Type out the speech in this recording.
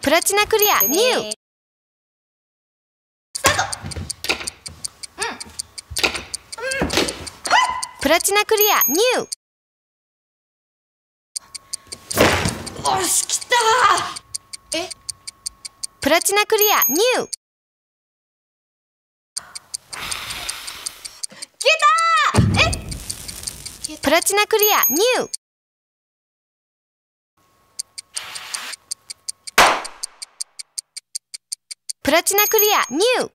プラチナクリアニュースタート、うんうん、プラチナクリアニューよしきたえプラチナクリアニュー消えたえプラチナクリアニュープラチナクリアニュー